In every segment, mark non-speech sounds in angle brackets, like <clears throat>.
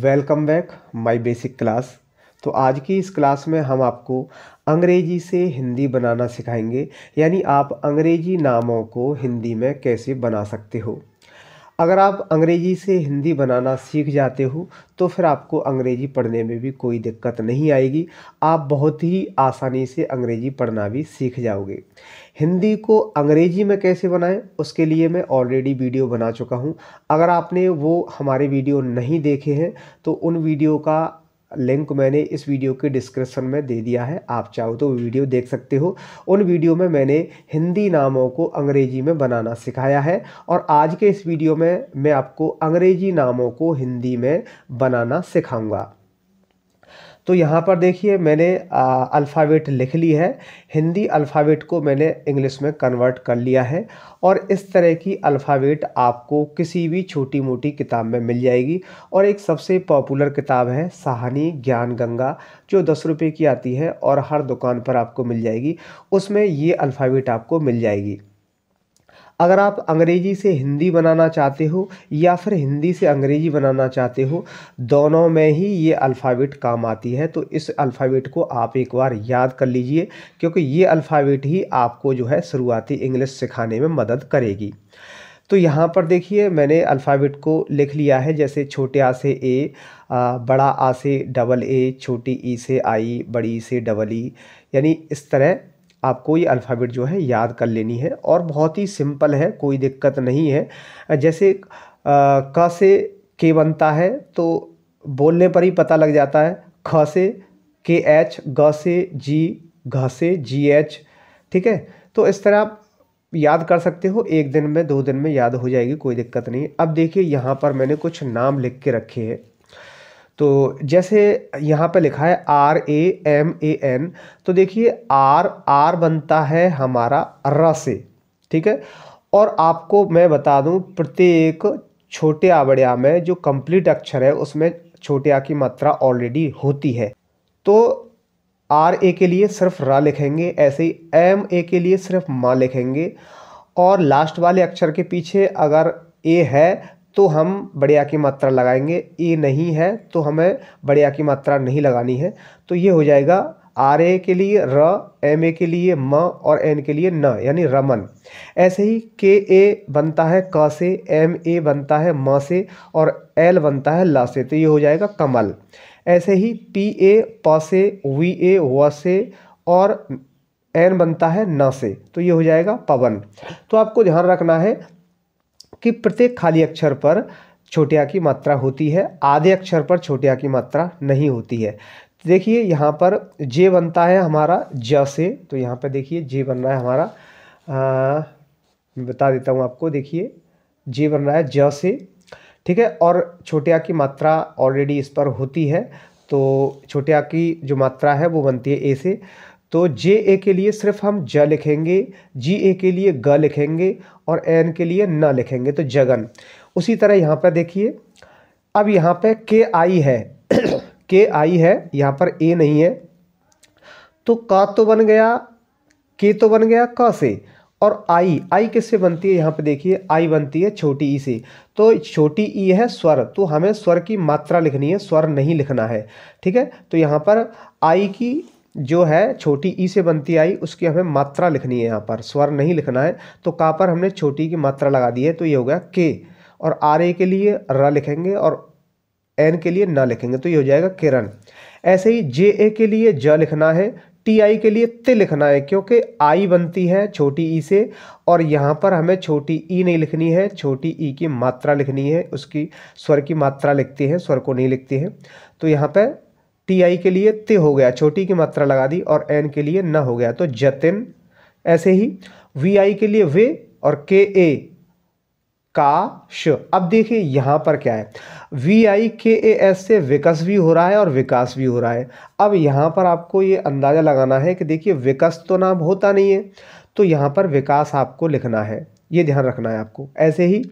welcome back my basic class तो आज की इस क्लास में हम आपको अंग्रेजी से हिंदी बनाना सिखाएंगे यानी आप अंग्रेजी नामों को हिंदी में कैसे बना सकते हो अगर आप अंग्रेज़ी से हिंदी बनाना सीख जाते हो तो फिर आपको अंग्रेज़ी पढ़ने में भी कोई दिक्कत नहीं आएगी आप बहुत ही आसानी से अंग्रेज़ी पढ़ना भी सीख जाओगे हिंदी को अंग्रेज़ी में कैसे बनाएं उसके लिए मैं ऑलरेडी वीडियो बना चुका हूं अगर आपने वो हमारे वीडियो नहीं देखे हैं तो उन वीडियो का लिंक मैंने इस वीडियो के डिस्क्रिप्शन में दे दिया है आप चाहो तो वीडियो देख सकते हो उन वीडियो में मैंने हिंदी नामों को अंग्रेजी में बनाना सिखाया है और आज के इस वीडियो में मैं आपको अंग्रेजी नामों को हिंदी में बनाना सिखाऊंगा तो यहाँ पर देखिए मैंने अल्फ़ावेट लिख ली है हिंदी अल्फ़ाबेट को मैंने इंग्लिश में कन्वर्ट कर लिया है और इस तरह की अल्फ़ावेट आपको किसी भी छोटी मोटी किताब में मिल जाएगी और एक सबसे पॉपुलर किताब है सहानी ज्ञान गंगा जो दस रुपये की आती है और हर दुकान पर आपको मिल जाएगी उसमें ये अल्फ़ावेट आपको मिल जाएगी अगर आप अंग्रेजी से हिंदी बनाना चाहते हो या फिर हिंदी से अंग्रेजी बनाना चाहते हो दोनों में ही ये अल्फ़ाबेट काम आती है तो इस अल्फ़ाबेट को आप एक बार याद कर लीजिए क्योंकि ये अल्फ़ाबेट ही आपको जो है शुरुआती इंग्लिश सिखाने में मदद करेगी तो यहाँ पर देखिए मैंने अल्फ़ाबेट को लिख लिया है जैसे छोटे आ से ए आ, बड़ा आ से डबल ए छोटी ई से आई बड़ी से डबल ई यानी इस तरह आपको ये अल्फ़ाबेट जो है याद कर लेनी है और बहुत ही सिंपल है कोई दिक्कत नहीं है जैसे क से के बनता है तो बोलने पर ही पता लग जाता है ख से के एच ग से जी घ से जी एच ठीक है तो इस तरह आप याद कर सकते हो एक दिन में दो दिन में याद हो जाएगी कोई दिक्कत नहीं अब देखिए यहाँ पर मैंने कुछ नाम लिख के रखे हैं तो जैसे यहाँ पे लिखा है R A M A N तो देखिए आर आर बनता है हमारा र से ठीक है और आपको मैं बता दूँ प्रत्येक छोटे आवड़िया में जो कंप्लीट अक्षर है उसमें छोटे आ की मात्रा ऑलरेडी होती है तो आर ए के लिए सिर्फ र लिखेंगे ऐसे ही एम ए के लिए सिर्फ माँ लिखेंगे और लास्ट वाले अक्षर के पीछे अगर ए है तो हम बढ़िया की मात्रा लगाएंगे ए नहीं है तो हमें बढ़िया की मात्रा नहीं लगानी है तो ये हो जाएगा आर ए के लिए र एम ए के लिए म और एन के लिए न यानी रमन ऐसे ही के ए बनता है क से एम ए बनता है म से और एल बनता है ल से तो ये हो जाएगा कमल ऐसे ही पी ए प से वी ए व से और एन बनता है न से तो ये हो जाएगा पवन तो आपको ध्यान रखना है कि प्रत्येक खाली अक्षर पर छोटिया की मात्रा होती है आधे अक्षर पर छोटिया की मात्रा नहीं होती है देखिए यहाँ पर जे बनता है हमारा ज से तो यहाँ पर देखिए जे बन रहा है हमारा आ, बता देता हूँ आपको देखिए जे बन रहा है ज से ठीक है और छोटिया की मात्रा ऑलरेडी इस पर होती है तो छोटिया की जो मात्रा है वो बनती है ए से तो जे ए के लिए सिर्फ हम ज लिखेंगे जी ए के लिए ग लिखेंगे और एन के लिए न लिखेंगे तो जगन उसी तरह यहाँ पर देखिए अब यहाँ पर के आई है <clears throat> के आई है यहाँ पर ए नहीं है तो का तो बन गया के तो बन गया क से और आई आई किससे बनती है यहाँ पे देखिए आई बनती है छोटी ई से तो छोटी ई है स्वर तो हमें स्वर की मात्रा लिखनी है स्वर नहीं लिखना है ठीक है तो यहाँ पर आई की जो है छोटी ई से बनती आई उसकी हमें मात्रा लिखनी है यहाँ पर स्वर नहीं लिखना है तो का पर हमने छोटी की मात्रा लगा दी है तो ये हो गया के और आर ए के लिए र लिखेंगे और एन के लिए न लिखेंगे तो ये हो जाएगा किरण ऐसे ही जे ए के लिए ज लिखना है टी आई के लिए ते लिखना है क्योंकि आई बनती है छोटी ई से और यहाँ पर हमें छोटी ई नहीं लिखनी है छोटी ई की मात्रा लिखनी है उसकी स्वर की मात्रा लिखती है स्वर को नहीं लिखती है तो यहाँ पर टी आई के लिए ते हो गया छोटी की मात्रा लगा दी और एन के लिए न हो गया तो जतिन ऐसे ही वी आई के लिए वे और के ए का श अब देखिए यहाँ पर क्या है वी आई के ए एस से विकस भी हो रहा है और विकास भी हो रहा है अब यहाँ पर आपको ये अंदाज़ा लगाना है कि देखिए विकस तो नाम होता नहीं है तो यहां पर विकास आपको लिखना है ये ध्यान रखना है आपको ऐसे ही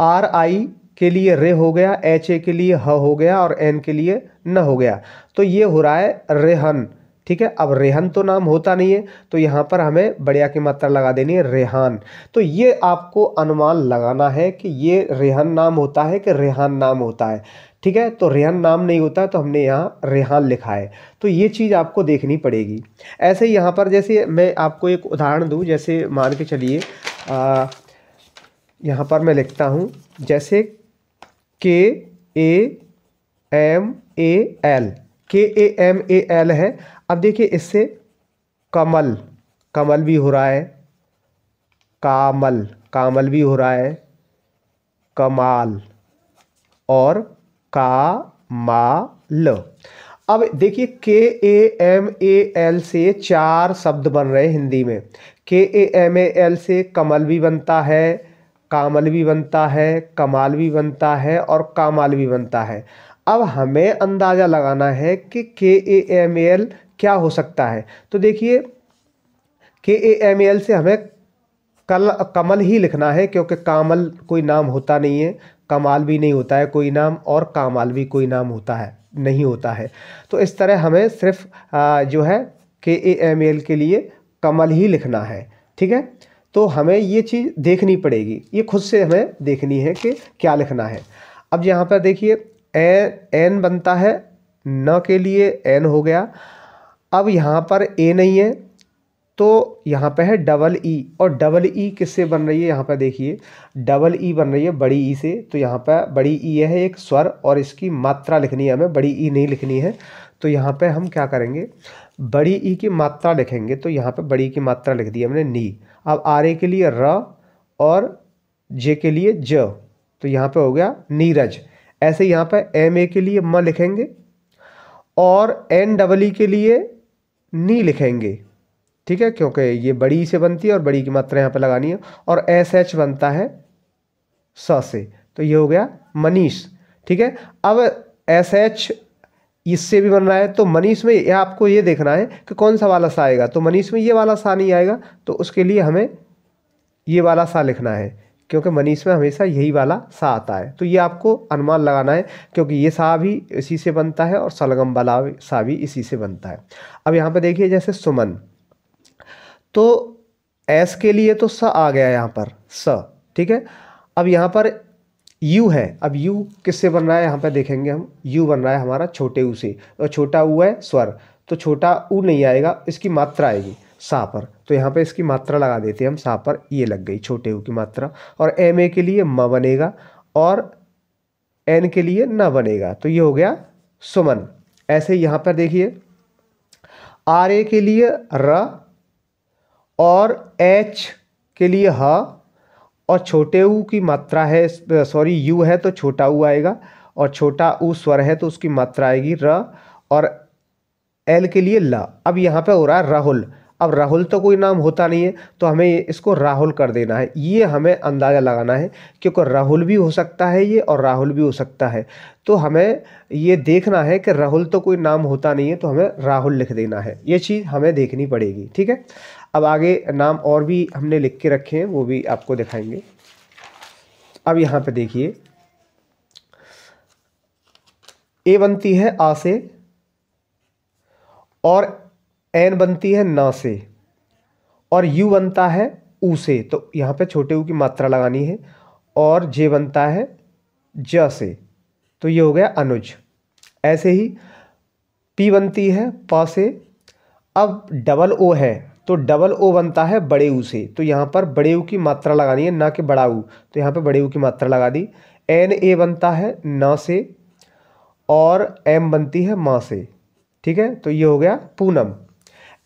आर आई के लिए रे हो गया एच ए के लिए ह हो गया और एन के लिए न हो गया तो ये हो रहा है रेहन ठीक है अब रेहन तो नाम होता नहीं है तो यहाँ पर हमें बढ़िया की मात्रा लगा देनी है रेहान तो ये आपको अनुमान लगाना है कि ये रेहन नाम होता है कि रेहान नाम होता है ठीक है तो रेहन नाम नहीं होता है तो हमने यहाँ रेहान लिखा है तो ये चीज़ आपको देखनी पड़ेगी ऐसे ही यहाँ पर जैसे मैं आपको एक उदाहरण दूँ जैसे मान के चलिए यहाँ पर मैं लिखता हूँ जैसे के ए एम ए एल के ए एम ए एल है अब देखिए इससे कमल कमल भी हो रहा है कामल कामल भी हो रहा है कमाल और का मा ल अब देखिए के ए एम ए एल से चार शब्द बन रहे हैं हिंदी में के ए एम ए एल से कमल भी बनता है कामल भी बनता है कमाल भी बनता है और कामाल भी बनता है अब हमें अंदाज़ा लगाना है कि के ए एम एल क्या हो सकता है तो देखिए के ए एम एल से हमें कल कमल ही लिखना है क्योंकि कामल कोई नाम होता नहीं है कमाल भी नहीं होता है कोई नाम और कामाल भी कोई नाम होता है नहीं होता है तो इस तरह हमें सिर्फ जो है के ए एम एल के लिए कमल ही लिखना है ठीक है तो हमें ये चीज़ देखनी पड़ेगी ये खुद से हमें देखनी है कि क्या लिखना है अब यहाँ पर देखिए ए एन बनता है न के लिए एन हो गया अब यहाँ पर ए नहीं है तो यहाँ पर है डबल ई और डबल ई किससे बन रही है यहाँ पर देखिए डबल ई बन रही है बड़ी ई से तो यहाँ पर बड़ी ई है एक स्वर और इसकी मात्रा लिखनी है हमें बड़ी ई नहीं लिखनी है तो यहाँ पर हम क्या करेंगे बड़ी ई की मात्रा लिखेंगे तो यहाँ पे बड़ी की मात्रा लिख दी हमने नी अब आर ए के लिए र और जे के लिए ज तो यहाँ पे हो गया नीरज ऐसे यहाँ पे एम ए के लिए म लिखेंगे और एन डबल ई के लिए नी लिखेंगे ठीक है क्योंकि ये बड़ी से बनती है और बड़ी की मात्रा यहाँ पे लगानी है और एस एच बनता है स से तो ये हो गया मनीष ठीक है अब एस एच इससे भी बन रहा है तो मनीष में यह आपको ये देखना है कि कौन सा वाला सा आएगा तो मनीष में ये वाला सा नहीं आएगा तो उसके लिए हमें ये वाला सा लिखना है क्योंकि मनीष में हमेशा यही वाला सा आता है तो ये आपको अनुमान लगाना है क्योंकि ये सा भी इसी से बनता है और सलगम वाला सा भी इसी से बनता है अब यहाँ पर देखिए जैसे सुमन तो एस के लिए तो स आ गया यहाँ पर स ठीक है अब यहाँ पर यू है अब यू किससे बन रहा है यहाँ पर देखेंगे हम यू बन रहा है हमारा छोटे ऊ से और छोटा ऊ है स्वर तो छोटा ऊ नहीं आएगा इसकी मात्रा आएगी सा पर तो यहाँ पे इसकी मात्रा लगा देते हैं हम सा पर ये लग गई छोटे ऊ की मात्रा और एम ए के लिए म बनेगा और एन के लिए न बनेगा तो ये हो गया सुमन ऐसे यहाँ पर देखिए आर ए के लिए र और एच के लिए ह और छोटे ऊ की मात्रा है सॉरी यू है तो छोटा ऊ आएगा और छोटा ऊ स्वर है तो उसकी मात्रा आएगी र और एल के लिए ल अब यहाँ पे हो रहा है राहुल अब राहुल तो कोई नाम होता नहीं है तो हमें इसको राहुल कर देना है ये हमें अंदाज़ा लगाना है क्योंकि राहुल भी हो सकता है ये और राहुल भी हो सकता है तो हमें ये देखना है कि राहुल तो कोई नाम होता नहीं है तो हमें राहुल लिख देना है ये चीज़ हमें देखनी पड़ेगी ठीक है अब आगे नाम और भी हमने लिख के रखे हैं वो भी आपको दिखाएंगे अब यहाँ पे देखिए ए बनती है आ से और एन बनती है ना से और यू बनता है ऊ से तो यहाँ पे छोटे ऊ की मात्रा लगानी है और जे बनता है ज से तो ये हो गया अनुज ऐसे ही पी बनती है प से अब डबल ओ है तो डबल ओ बनता है बड़े ऊ से तो यहाँ पर बड़े ऊ की मात्रा लगानी है ना कि बड़ा ऊ तो यहाँ पर बड़े ऊ की मात्रा लगा दी एन ए बनता है ना से और एम बनती है माँ से ठीक है तो ये हो गया पूनम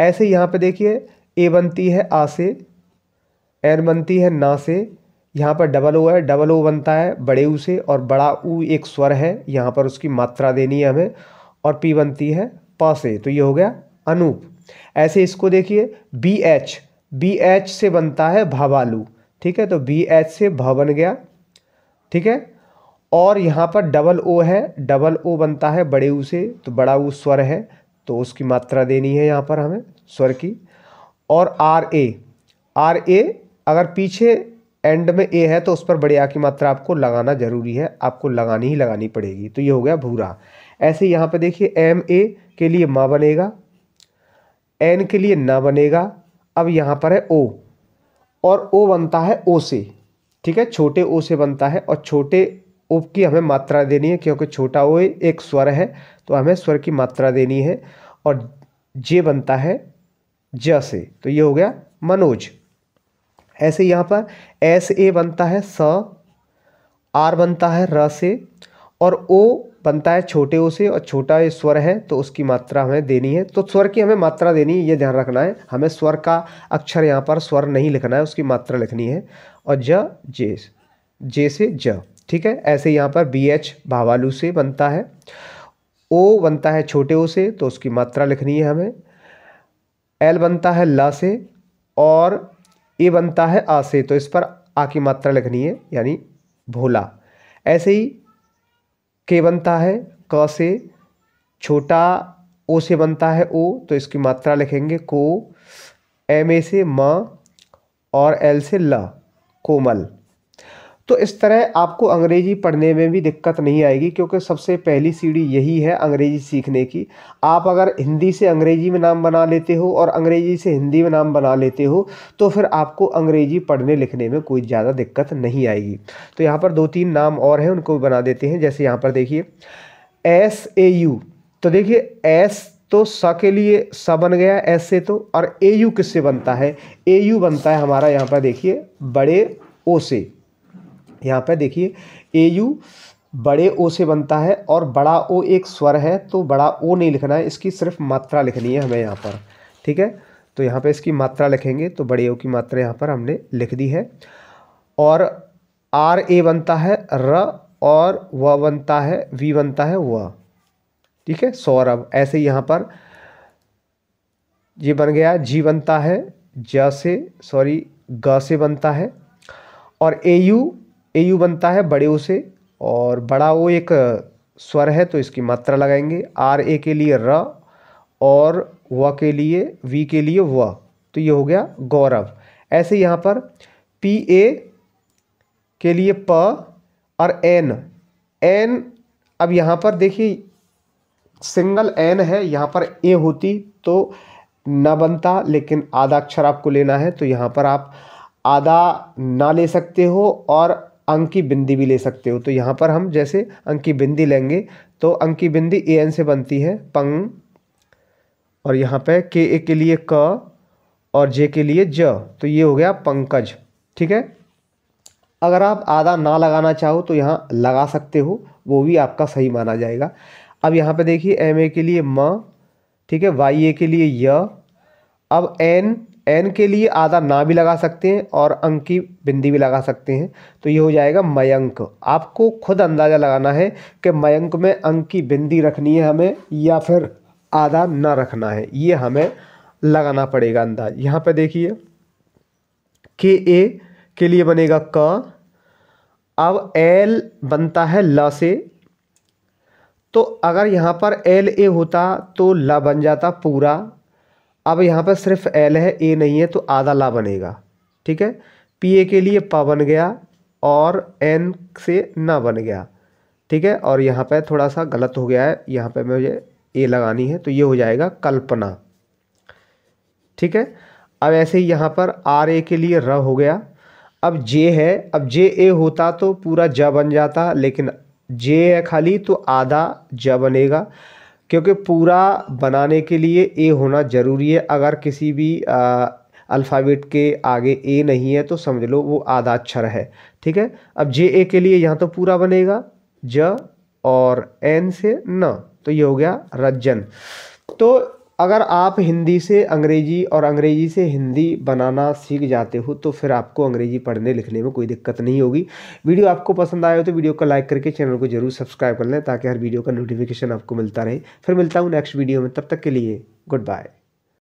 ऐसे यहाँ पे देखिए ए बनती है आ से एन बनती है ना से यहाँ पर डबल ओ है डबल ओ बनता है बड़े ऊ से और बड़ा ऊ एक स्वर है यहाँ पर उसकी मात्रा देनी है हमें और पी बनती है पा से तो ये हो गया अनूप ऐसे इसको देखिए बी एच बी एच से बनता है भवालू ठीक है तो बी एच से भ बन गया ठीक है और यहाँ पर डबल ओ है डबल ओ बनता है बड़े ऊ से तो बड़ा ऊ स्वर है तो उसकी मात्रा देनी है यहाँ पर हमें स्वर की और आर ए आर ए अगर पीछे एंड में ए है तो उस पर बड़े आ की मात्रा आपको लगाना जरूरी है आपको लगानी ही लगानी पड़ेगी तो ये हो गया भूरा ऐसे यहाँ पर देखिए एम ए के लिए माँ बनेगा एन के लिए न बनेगा अब यहाँ पर है ओ और ओ बनता है ओ से ठीक है छोटे ओ से बनता है और छोटे ओ की हमें मात्रा देनी है क्योंकि छोटा ओ एक स्वर है तो हमें स्वर की मात्रा देनी है और जे बनता है ज से तो ये हो गया मनोज ऐसे यहाँ पर एस ए बनता है स आर बनता है र से और ओ बनता है छोटे ओ से और छोटा ये स्वर है तो उसकी मात्रा हमें देनी है तो स्वर की हमें मात्रा देनी है ये ध्यान रखना है हमें स्वर का अक्षर यहाँ पर स्वर नहीं लिखना है उसकी मात्रा लिखनी है और ज जे जे से ज ठीक है ऐसे यहाँ पर बी एच भावालू से बनता है ओ बनता है छोटे ओ से तो उसकी मात्रा लिखनी है हमें एल बनता है ल से और ए बनता है आ से तो इस पर आ की मात्रा लिखनी है यानी भोला ऐसे ही के बनता है क से छोटा ओ से बनता है ओ तो इसकी मात्रा लिखेंगे को एम ए से म और एल से ल कोमल तो इस तरह आपको अंग्रेज़ी पढ़ने में भी दिक्कत नहीं आएगी क्योंकि सबसे पहली सीढ़ी यही है अंग्रेज़ी सीखने की आप अगर हिंदी से अंग्रेज़ी में नाम बना लेते हो और अंग्रेज़ी से हिंदी में नाम बना लेते हो तो फिर आपको अंग्रेज़ी पढ़ने लिखने में कोई ज़्यादा दिक्कत नहीं आएगी तो यहाँ पर दो तीन नाम और हैं उनको भी बना देते हैं जैसे यहाँ पर देखिए एस ए यू तो देखिए एस तो स के लिए स बन गया एस से तो और ए यू किससे बनता है ए यू बनता है हमारा यहाँ पर देखिए बड़े ओ से यहाँ पे देखिए ए यू बड़े ओ से बनता है और बड़ा ओ एक स्वर है तो बड़ा ओ नहीं लिखना है इसकी सिर्फ मात्रा लिखनी है हमें यहाँ पर ठीक है तो यहाँ पे इसकी मात्रा लिखेंगे तो बड़े ओ की मात्रा यहाँ पर हमने लिख दी है और आर ए बनता है र और व बनता है वी बनता है व ठीक है सौरभ ऐसे यहाँ पर ये बन गया जी बनता है ज से सॉरी ग से बनता है और ए यू ए यू बनता है बड़े ओ से और बड़ा ओ एक स्वर है तो इसकी मात्रा लगाएंगे आर ए के लिए र और व के लिए वी के लिए व तो ये हो गया गौरव ऐसे यहाँ पर पी ए के लिए प और एन एन अब यहाँ पर देखिए सिंगल एन है यहाँ पर ए होती तो न बनता लेकिन आधा अक्षर आपको लेना है तो यहाँ पर आप आधा ना ले सकते हो और अंक की बिंदी भी ले सकते हो तो यहाँ पर हम जैसे अंक की बिंदी लेंगे तो अंक की बिंदी ए एन से बनती है पंग और यहाँ पे के ए के लिए क और जे के लिए ज तो ये हो गया पंकज ठीक है अगर आप आधा ना लगाना चाहो तो यहाँ लगा सकते हो वो भी आपका सही माना जाएगा अब यहाँ पे देखिए एम ए के लिए म ठीक है वाई ए के लिए य अब एन एन के लिए आधा ना भी लगा सकते हैं और अंक की बिंदी भी लगा सकते हैं तो ये हो जाएगा मयंक आपको खुद अंदाज़ा लगाना है कि मयंक में अंक की बिंदी रखनी है हमें या फिर आधा ना रखना है ये हमें लगाना पड़ेगा अंदाज यहाँ पर देखिए के ए के लिए बनेगा क अब एल बनता है ल से तो अगर यहाँ पर एल ए होता तो ल बन जाता पूरा अब यहाँ पर सिर्फ एल है ए नहीं है तो आधा ला बनेगा ठीक है पी ए के लिए पा बन गया और एन से ना बन गया ठीक है और यहाँ पर थोड़ा सा गलत हो गया है यहाँ पर मुझे ए लगानी है तो ये हो जाएगा कल्पना ठीक है अब ऐसे ही यहाँ पर आर ए के लिए र हो गया अब जे है अब जे ए होता तो पूरा ज बन जाता लेकिन जे है खाली तो आधा ज बनेगा क्योंकि पूरा बनाने के लिए ए होना ज़रूरी है अगर किसी भी अल्फ़ाबेट के आगे ए नहीं है तो समझ लो वो आधा अक्षर है ठीक है अब जे ए के लिए यहाँ तो पूरा बनेगा ज और एन से न तो ये हो गया रज्जन तो अगर आप हिंदी से अंग्रेजी और अंग्रेजी से हिंदी बनाना सीख जाते हो तो फिर आपको अंग्रेजी पढ़ने लिखने में कोई दिक्कत नहीं होगी वीडियो आपको पसंद आए हो तो वीडियो को लाइक करके चैनल को जरूर सब्सक्राइब कर लें ताकि हर वीडियो का नोटिफिकेशन आपको मिलता रहे फिर मिलता हूँ नेक्स्ट वीडियो में तब तक के लिए गुड बाय